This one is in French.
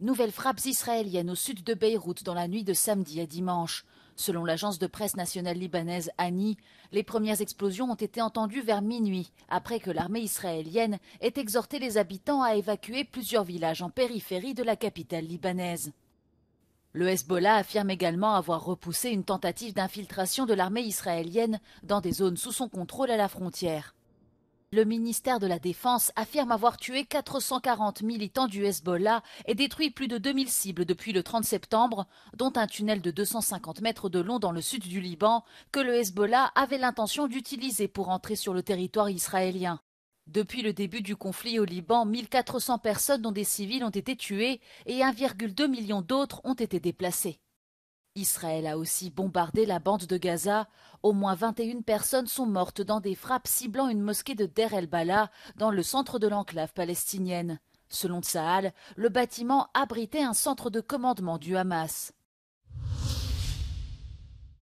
Nouvelles frappes israéliennes au sud de Beyrouth dans la nuit de samedi à dimanche. Selon l'agence de presse nationale libanaise ANI, les premières explosions ont été entendues vers minuit, après que l'armée israélienne ait exhorté les habitants à évacuer plusieurs villages en périphérie de la capitale libanaise. Le Hezbollah affirme également avoir repoussé une tentative d'infiltration de l'armée israélienne dans des zones sous son contrôle à la frontière. Le ministère de la Défense affirme avoir tué 440 militants du Hezbollah et détruit plus de 2000 cibles depuis le 30 septembre, dont un tunnel de 250 mètres de long dans le sud du Liban que le Hezbollah avait l'intention d'utiliser pour entrer sur le territoire israélien. Depuis le début du conflit au Liban, 1400 personnes dont des civils ont été tuées et 1,2 million d'autres ont été déplacées. Israël a aussi bombardé la bande de Gaza. Au moins 21 personnes sont mortes dans des frappes ciblant une mosquée de Der el-Bala dans le centre de l'enclave palestinienne. Selon Tsahal, le bâtiment abritait un centre de commandement du Hamas.